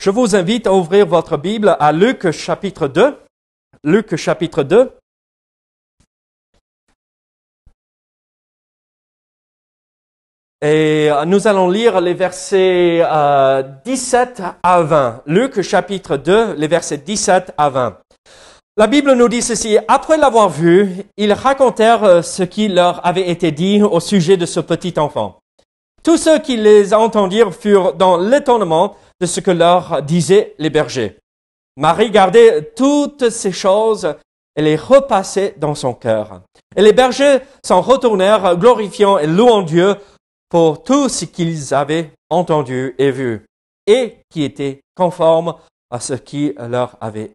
Je vous invite à ouvrir votre Bible à Luc chapitre 2. Luc chapitre 2. Et euh, nous allons lire les versets 17 euh, à 20. Luc chapitre 2, les versets 17 à 20. La Bible nous dit ceci, après l'avoir vu, ils racontèrent euh, ce qui leur avait été dit au sujet de ce petit enfant. Tous ceux qui les entendirent furent dans l'étonnement de ce que leur disaient les bergers. Marie gardait toutes ces choses et les repassait dans son cœur. Et les bergers s'en retournèrent glorifiant et louant Dieu pour tout ce qu'ils avaient entendu et vu, et qui était conforme à ce qui leur avait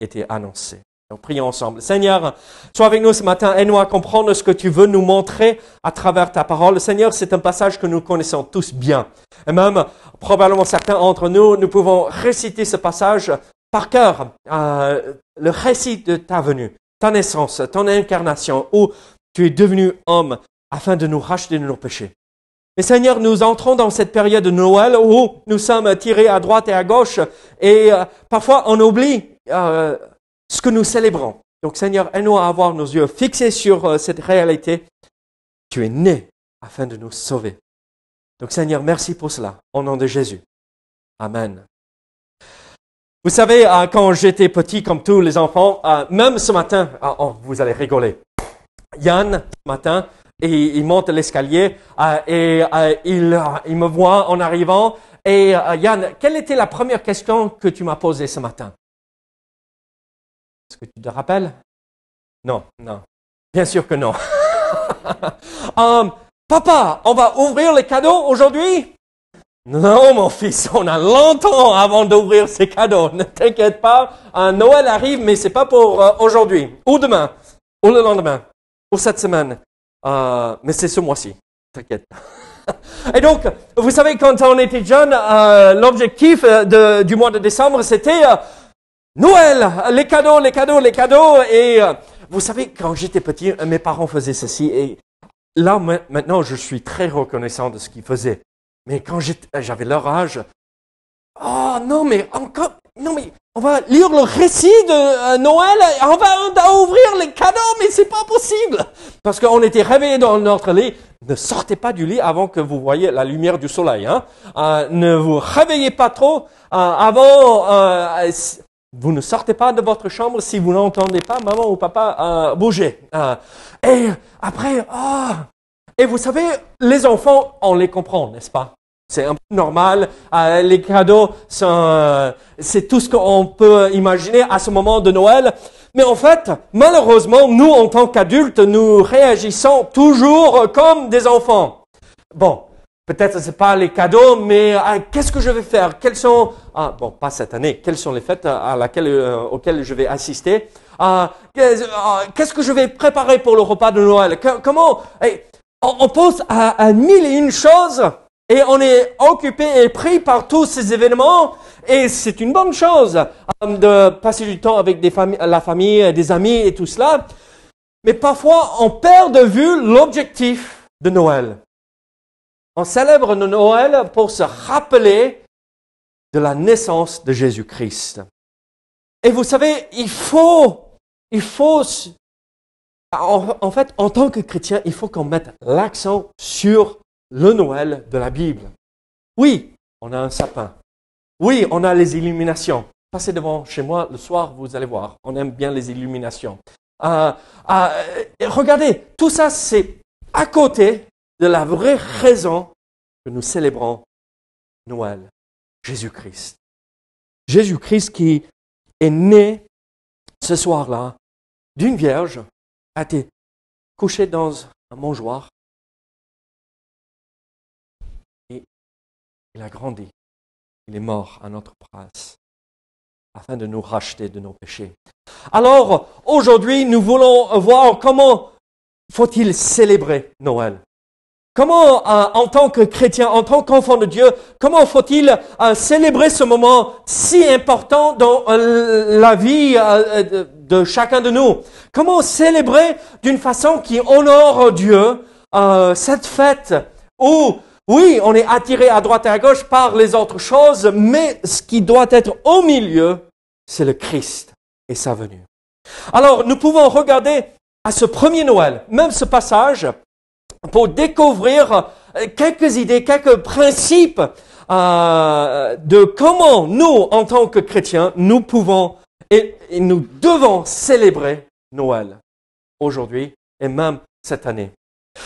été annoncé. Donc prions ensemble. Seigneur, sois avec nous ce matin, aide-nous à comprendre ce que tu veux nous montrer à travers ta parole. Seigneur, c'est un passage que nous connaissons tous bien. Et même, probablement certains entre nous, nous pouvons réciter ce passage par cœur, euh, le récit de ta venue, ta naissance, ton incarnation, où tu es devenu homme afin de nous racheter de nos péchés. Mais Seigneur, nous entrons dans cette période de Noël où nous sommes tirés à droite et à gauche et euh, parfois on oublie euh, ce que nous célébrons. Donc Seigneur, aide-nous à avoir nos yeux fixés sur euh, cette réalité. Tu es né afin de nous sauver. Donc Seigneur, merci pour cela, au nom de Jésus. Amen. Vous savez, euh, quand j'étais petit, comme tous les enfants, euh, même ce matin, ah, oh, vous allez rigoler. Yann, ce matin, il monte l'escalier et il, me voit en arrivant. Et Yann, quelle était la première question que tu m'as posée ce matin est-ce que tu te rappelles Non, non. Bien sûr que non. Euh, papa, on va ouvrir les cadeaux aujourd'hui non, mon fils, on a longtemps avant d'ouvrir ces cadeaux. Ne t'inquiète pas, Noël arrive, mais c'est pas pour euh, aujourd'hui, ou demain, ou le lendemain, ou cette semaine. Euh, mais c'est ce mois-ci. T'inquiète. Et donc, vous savez, quand on était jeune, l'objectif du mois de décembre, c'était Noël, les cadeaux, les cadeaux, les cadeaux. Et euh, vous savez, quand j'étais petit, euh, mes parents faisaient ceci. Et là, maintenant, je suis très reconnaissant de ce qu'ils faisaient. Mais quand euh, j'avais leur âge, oh non, mais encore, non, mais on va lire le récit de Noël, on va, ouvrir les cadeaux, mais c'est pas possible. Parce qu'on était réveillés dans notre lit. Ne sortez pas du lit avant que vous voyez la lumière du soleil. Hein. ne vous réveillez pas trop avant vous ne sortez pas de votre chambre si vous n'entendez pas maman ou papa euh, bouger. Euh, et après, ah. Et vous savez, les enfants, on les comprend, n'est-ce pas C'est un peu normal. Euh, les cadeaux, c'est tout ce qu'on peut imaginer à ce moment de Noël. Mais en fait, malheureusement, nous, en tant qu'adultes, nous réagissons toujours comme des enfants. Bon, Peut-être ce pas les cadeaux, mais ah, qu'est-ce que je vais faire Quelles sont, ah, bon, pas cette année, quelles sont les fêtes euh, à euh, auxquelles je vais assister ah, Qu'est-ce que je vais préparer pour le repas de Noël Comment eh, on, pose pense à, mille et une choses et on est occupé et pris par tous ces événements et c'est une bonne chose euh, de passer du temps avec la famille, des amis et tout cela. Mais parfois, on perd de vue l'objectif de Noël. On célèbre le Noël pour se rappeler de la naissance de Jésus-Christ. Et vous savez, il faut, il faut, en, fait, en tant que chrétien, il faut qu'on mette l'accent sur le Noël de la Bible. Oui, on a un sapin. Oui, on a les illuminations. Passez devant chez moi le soir, vous allez voir. On aime bien les illuminations. Euh, euh, regardez, tout ça, c'est à côté de la vraie raison que nous célébrons Noël, Jésus-Christ. Jésus-Christ qui est né ce soir-là d'une vierge, a été couché dans un mangeoir et il a grandi. Il est mort à notre place afin de nous racheter de nos péchés. Alors, aujourd'hui, nous voulons voir comment faut-il célébrer Noël. Comment, euh, en tant que chrétien, en tant qu'enfant de Dieu, comment faut-il euh, célébrer ce moment si important dans euh, la vie de, de, chacun de nous Comment célébrer d'une façon qui honore Dieu cette fête où, oui, on est attiré à droite et à gauche par les autres choses, mais ce qui doit être au milieu, c'est le Christ et sa venue. Alors, nous pouvons regarder à ce premier Noël, même ce passage, pour découvrir euh, quelques idées, quelques principes euh, de comment nous, en tant que chrétiens, nous pouvons et, nous devons célébrer Noël aujourd'hui et même cette année.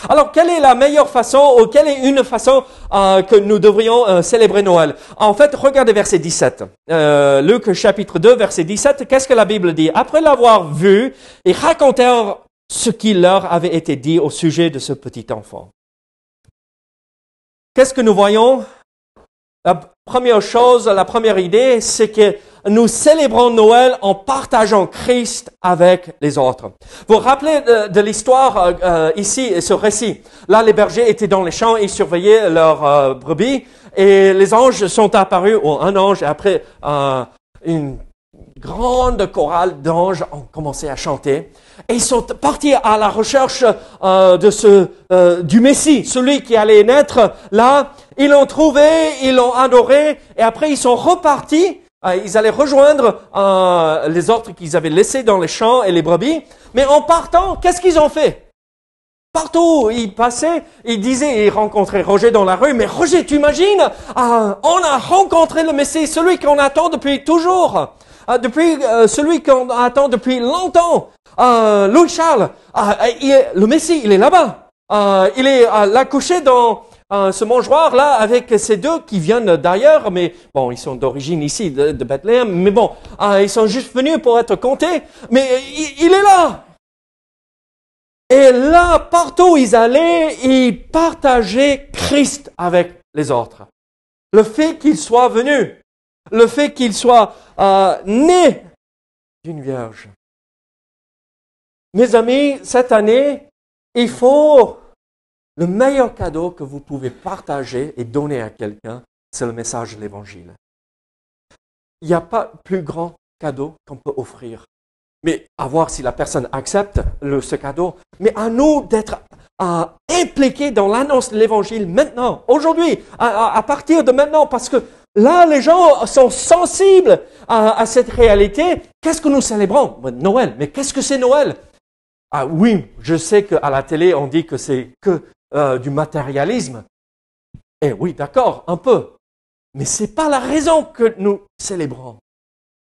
Alors, quelle est la meilleure façon ou quelle est une façon euh, que nous devrions célébrer Noël En fait, regardez verset 17. Euh, Luc chapitre 2, verset 17, qu'est-ce que la Bible dit Après l'avoir vu, et raconté ce qui leur avait été dit au sujet de ce petit enfant. Qu'est-ce que nous voyons La première chose, la première idée, c'est que nous célébrons Noël en partageant Christ avec les autres. Vous vous rappelez de, l'histoire euh, ici, ce récit. Là, les bergers étaient dans les champs, ils surveillaient leurs euh, brebis et les anges sont apparus, ou un ange après euh, une grande chorale d'anges ont commencé à chanter et ils sont partis à la recherche euh, de euh, du Messie, celui qui allait naître là. Ils l'ont trouvé, ils l'ont adoré et après ils sont repartis. Euh, ils allaient rejoindre les autres qu'ils avaient laissés dans les champs et les brebis. Mais en partant, qu'est-ce qu'ils ont fait Partout où ils passaient, ils disaient, ils rencontraient Roger dans la rue, mais Roger, tu imagines, ah, on a rencontré le Messie, celui qu'on attend depuis toujours. Euh, depuis euh, celui qu'on attend depuis longtemps, euh, Louis Charles, euh, le Messie, il est là-bas. il est accouché dans ce mangeoire-là avec ces deux qui viennent d'ailleurs, mais bon, ils sont d'origine ici, de, de, Bethléem, mais bon, ils sont juste venus pour être comptés, mais il, est là. Et là, partout où ils allaient, ils partageaient Christ avec les autres. Le fait qu'il soit venu le fait qu'il soit euh, né d'une vierge. Mes amis, cette année, il faut le meilleur cadeau que vous pouvez partager et donner à quelqu'un, c'est le message de l'Évangile. Il n'y a pas plus grand cadeau qu'on peut offrir. Mais à voir si la personne accepte ce cadeau. Mais à nous d'être impliqués dans l'annonce de l'Évangile maintenant, aujourd'hui, à, partir de maintenant, parce que Là, les gens sont sensibles à, cette réalité. Qu'est-ce que nous célébrons ben, Noël. Mais qu'est-ce que c'est Noël Ah oui, je sais qu'à la télé, on dit que c'est que euh, du matérialisme. Eh oui, d'accord, un peu. Mais ce n'est pas la raison que nous célébrons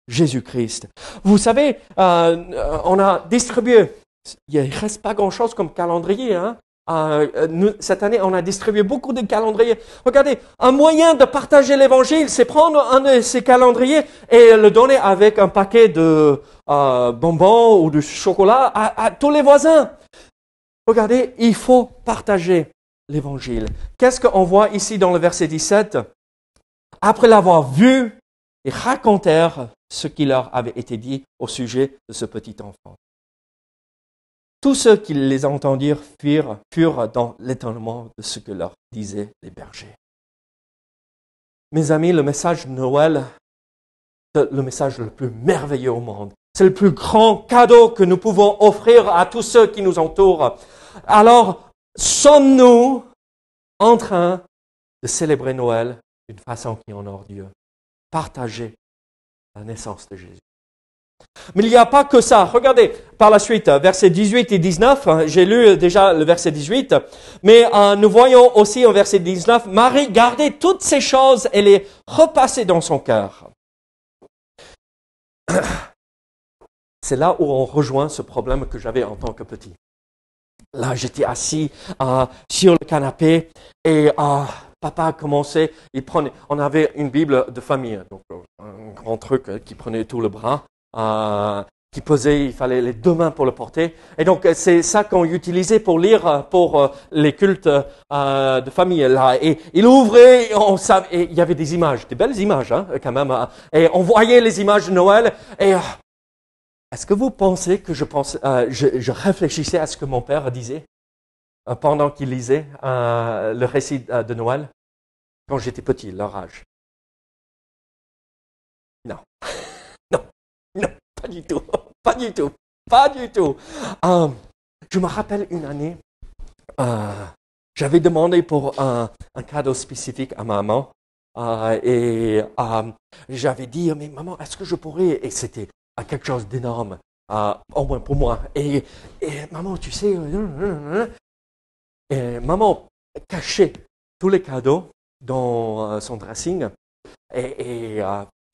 Jésus-Christ. Vous savez, euh, on a distribué, il ne reste pas grand-chose comme calendrier, hein? Ah, euh, cette année, on a distribué beaucoup de calendriers. Regardez, un moyen de partager l'évangile, c'est prendre un de ces calendriers et le donner avec un paquet de euh, bonbons ou de chocolat à, à tous les voisins. Regardez, il faut partager l'évangile. Qu'est-ce qu'on voit ici dans le verset 17 Après l'avoir vu, ils racontèrent ce qui leur avait été dit au sujet de ce petit enfant. Tous ceux qui les entendirent furent, dans l'étonnement de ce que leur disaient les bergers. Mes amis, le message de Noël, c'est le message le plus merveilleux au monde. C'est le plus grand cadeau que nous pouvons offrir à tous ceux qui nous entourent. Alors, sommes-nous en train de célébrer Noël d'une façon qui honore Dieu? Partager la naissance de Jésus. Mais il n'y a pas que ça. Regardez par la suite, versets 18 et 19. Hein, j'ai lu déjà le verset 18. Mais hein, nous voyons aussi au verset 19, Marie gardait toutes ces choses et les repassait dans son cœur. C'est là où on rejoint ce problème que j'avais en tant que petit. Là, j'étais assis hein, sur le canapé et papa commençait, il prenait, on avait une Bible de famille, donc euh, un grand truc qui prenait tout le bras. Euh, qui posait, il fallait les deux mains pour le porter. Et donc euh, c'est ça qu'on utilisait pour lire euh, pour les cultes de famille là. Et il ouvrait, et il y avait des images, des belles images hein, quand même. Hein. Et on voyait les images de Noël. Et est-ce que vous pensez que je pense, je, réfléchissais à ce que mon père disait pendant qu'il lisait le récit de Noël quand j'étais petit, leur âge Non. Pas du tout. Pas du tout. Pas du tout. je me rappelle une année, euh, j'avais demandé pour un, cadeau spécifique à maman. Euh, et euh, j'avais dit, mais maman, est-ce que je pourrais Et c'était quelque chose d'énorme, au moins pour moi. Et, maman, tu sais, maman cachait tous les cadeaux dans son dressing. et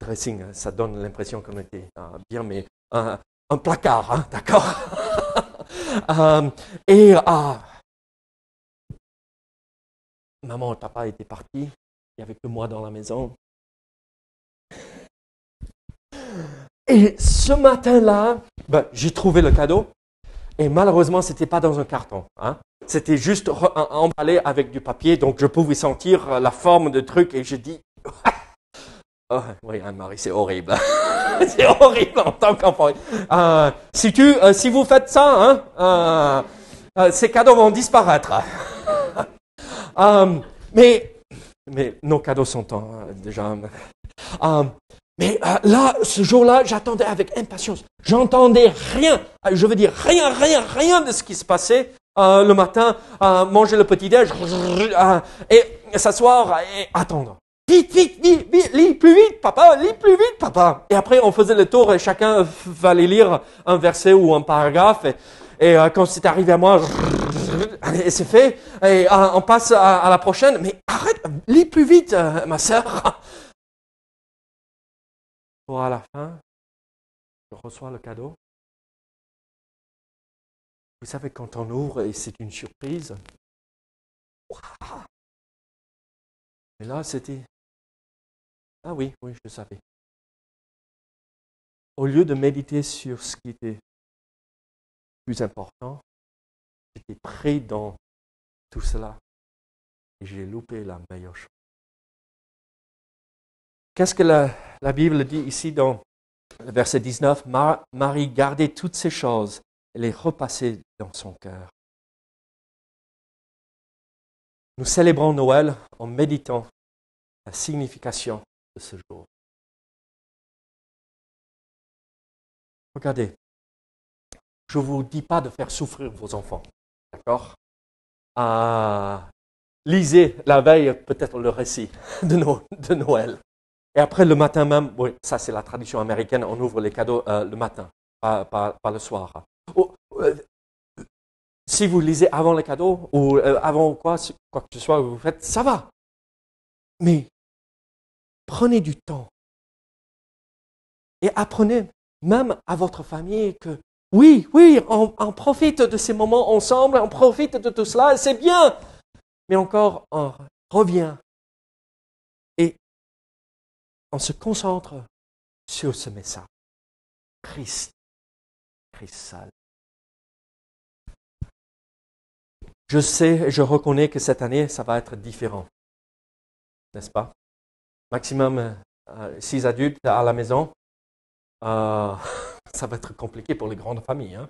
dressing, hein. ça donne l'impression qu'on était ah, bien, mais un, placard, hein, d'accord euh, Et ah, maman et papa étaient partis, il n'y avait que moi dans la maison. Et ce matin-là, ben, j'ai trouvé le cadeau. Et malheureusement, ce n'était pas dans un carton. Hein. C'était juste emballé avec du papier. Donc, je pouvais sentir la forme de truc. Et je dis. Oh, oui, Anne-Marie, c'est horrible. c'est horrible en tant qu'enfant. Euh, si, tu, euh, si vous faites ça, hein, euh, ces cadeaux vont disparaître. mais, mais nos cadeaux sont en, hein, déjà. mais là, ce jour-là, j'attendais avec impatience. J'entendais rien. Je veux dire, rien, rien, rien de ce qui se passait. le matin, manger le petit-déj, et s'asseoir et attendre. Vite, vite, vite, vite, lis plus vite, papa, lis plus vite, papa. Et après, on faisait le tour et chacun fallait lire un verset ou un paragraphe. Et, euh, quand c'est arrivé à moi, c'est fait. Et euh, on passe à, la prochaine. Mais arrête, lis plus vite, euh, ma sœur. Pour à la fin, je reçois le cadeau. Vous savez, quand on ouvre et c'est une surprise. Et là, c'était ah oui, oui, je savais. Au lieu de méditer sur ce qui était plus important, j'étais pris dans tout cela et j'ai loupé la meilleure chose. Qu'est-ce que la, Bible dit ici dans le verset 19 Marie gardait toutes ces choses et les repassait dans son cœur. Nous célébrons Noël en méditant la signification ce jour. Regardez, je ne vous dis pas de faire souffrir vos enfants, d'accord ah, Lisez la veille peut-être le récit de, Noël. Et après le matin même, ça c'est la tradition américaine, on ouvre les cadeaux euh, le matin, pas, le soir. Oh, euh, si vous lisez avant les cadeaux ou euh, avant quoi, quoi que ce soit vous faites, ça va. Mais Prenez du temps. Et apprenez même à votre famille que oui, oui, on, profite de ces moments ensemble, on profite de tout cela, c'est bien. Mais encore, on revient et on se concentre sur ce message. Christ, Christ Je sais et je reconnais que cette année, ça va être différent. N'est-ce pas maximum euh, six adultes à la maison, euh, ça va être compliqué pour les grandes familles. Hein.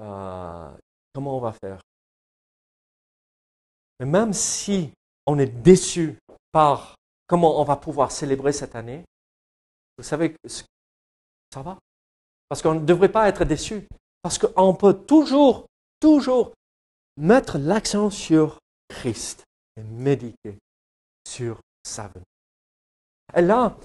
Euh, comment on va faire Mais même si on est déçu par comment on va pouvoir célébrer cette année, vous savez, que ça va. Parce qu'on ne devrait pas être déçu. Parce qu'on peut toujours, toujours mettre l'accent sur Christ et méditer sur et là,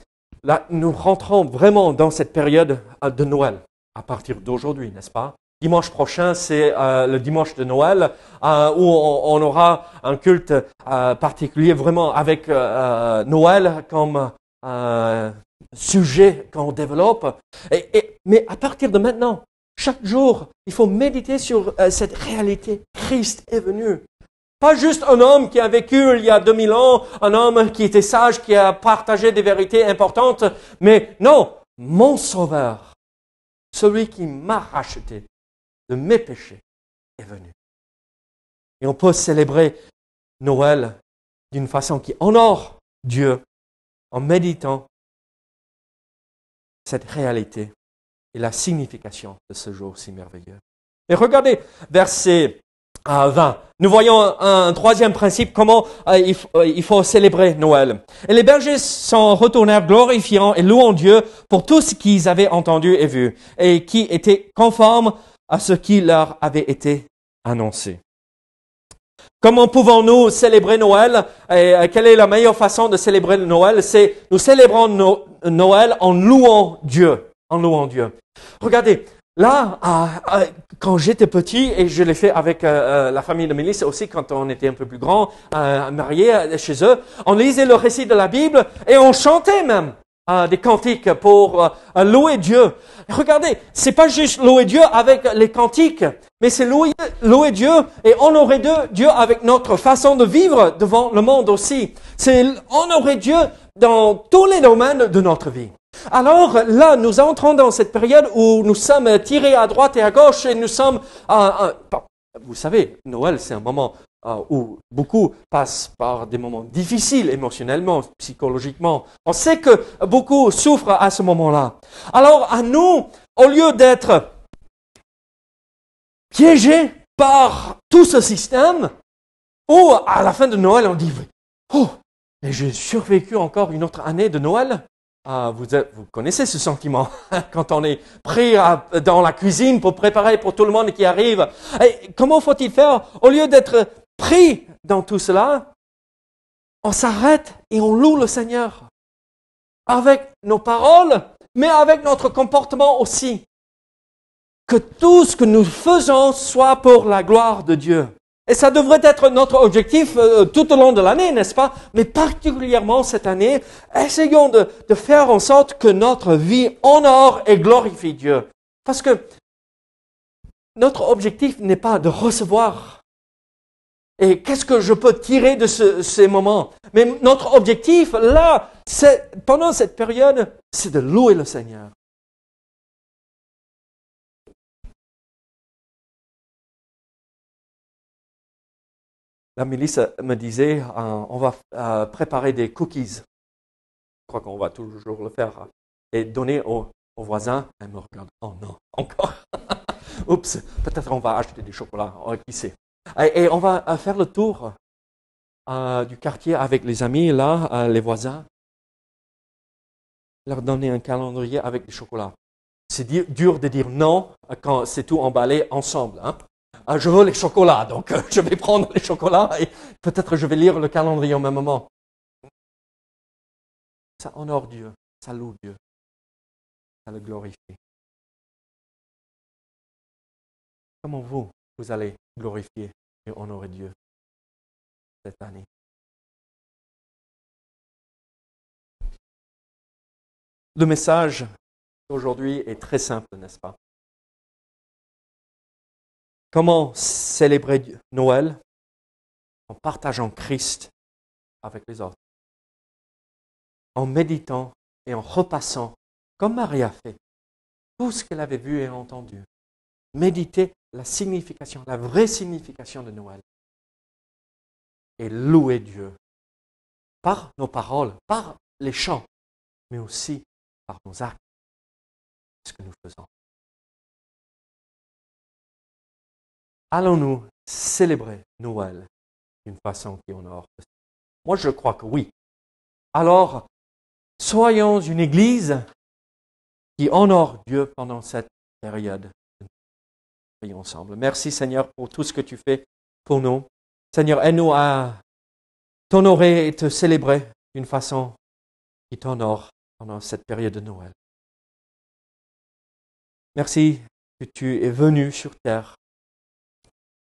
nous rentrons vraiment dans cette période euh, de Noël, à partir d'aujourd'hui, n'est-ce pas Dimanche prochain, c'est euh, le dimanche de Noël, euh, où on, aura un culte particulier vraiment avec Noël comme sujet qu'on développe. et, mais à partir de maintenant, chaque jour, il faut méditer sur cette réalité. Christ est venu pas juste un homme qui a vécu il y a 2000 ans, un homme qui était sage, qui a partagé des vérités importantes, mais non, mon sauveur, celui qui m'a racheté de mes péchés, est venu. Et on peut célébrer Noël d'une façon qui honore Dieu en méditant cette réalité et la signification de ce jour si merveilleux. Et regardez verset 20. Nous voyons un troisième principe, comment euh, euh, il, faut, célébrer Noël. Et les bergers s'en retournèrent glorifiant et louant Dieu pour tout ce qu'ils avaient entendu et vu, et qui était conforme à ce qui leur avait été annoncé. Comment pouvons-nous célébrer Noël et euh, quelle est la meilleure façon de célébrer Noël C'est nous célébrons Noël en louant Dieu, en louant Dieu. Regardez, Là, quand j'étais petit, et je l'ai fait avec euh, euh, la famille de Mélissa aussi quand on était un peu plus grand, euh, mariés chez eux, on lisait le récit de la Bible et on chantait même des cantiques pour louer Dieu. Regardez, c'est pas juste louer Dieu avec les cantiques, mais c'est louer, louer Dieu et honorer Dieu avec notre façon de vivre devant le monde aussi. C'est honorer Dieu dans tous les domaines de notre vie. Alors là, nous entrons dans cette période où nous sommes tirés à droite et à gauche et nous sommes... vous savez, Noël, c'est un moment euh, où beaucoup passent par des moments difficiles émotionnellement, psychologiquement. On sait que beaucoup souffrent à ce moment-là. Alors à nous, au lieu d'être piégés par tout ce système, où à la fin de Noël, on dit, oh, mais j'ai survécu encore une autre année de Noël. Ah, vous, connaissez ce sentiment quand on est pris dans la cuisine pour préparer pour tout le monde qui arrive. comment faut-il faire Au lieu d'être pris dans tout cela, on s'arrête et on loue le Seigneur. Avec nos paroles, mais avec notre comportement aussi. Que tout ce que nous faisons soit pour la gloire de Dieu. Et ça devrait être notre objectif euh, tout au long de l'année, n'est-ce pas Mais particulièrement cette année, essayons de, faire en sorte que notre vie honore et glorifie Dieu. Parce que notre objectif n'est pas de recevoir. Et qu'est-ce que je peux tirer de ces moments Mais notre objectif, là, pendant cette période, c'est de louer le Seigneur. la milice me disait, euh, on va euh, préparer des cookies. Je crois qu'on va toujours le faire. et donner aux, voisins. Elle me regarde, oh non, encore. Oups, peut-être on va acheter des chocolats, oh, qui sait. Et, on va euh, faire le tour du quartier avec les amis, là, les voisins. Leur donner un calendrier avec des chocolats. C'est dur de dire non quand c'est tout emballé ensemble. Hein. Ah, je veux les chocolats, donc euh, je vais prendre les chocolats et peut-être je vais lire le calendrier en même moment. Ça honore Dieu, ça loue Dieu, ça le glorifie. Comment vous, vous allez glorifier et honorer Dieu cette année Le message d'aujourd'hui est très simple, n'est-ce pas Comment célébrer Noël En partageant Christ avec les autres. En méditant et en repassant, comme Marie a fait, tout ce qu'elle avait vu et entendu. Méditer la signification, la vraie signification de Noël. Et louer Dieu par nos paroles, par les chants, mais aussi par nos actes, ce que nous faisons. allons-nous célébrer Noël d'une façon qui honore Moi, je crois que oui. Alors, soyons une église qui honore Dieu pendant cette période. Prions ensemble. Merci Seigneur pour tout ce que tu fais pour nous. Seigneur, aide-nous à t'honorer et te célébrer d'une façon qui t'honore pendant cette période de Noël. Merci que tu es venu sur terre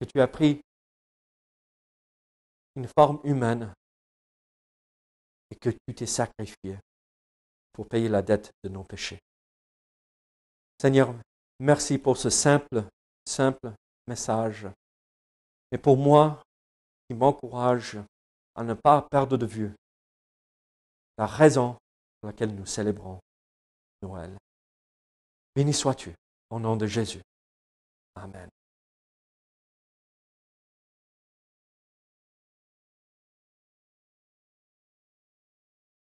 que tu as pris une forme humaine et que tu t'es sacrifié pour payer la dette de nos péchés. Seigneur, merci pour ce simple, simple message. Et pour moi, qui m'encourage à ne pas perdre de vue la raison pour laquelle nous célébrons Noël. Béni sois-tu, au nom de Jésus. Amen.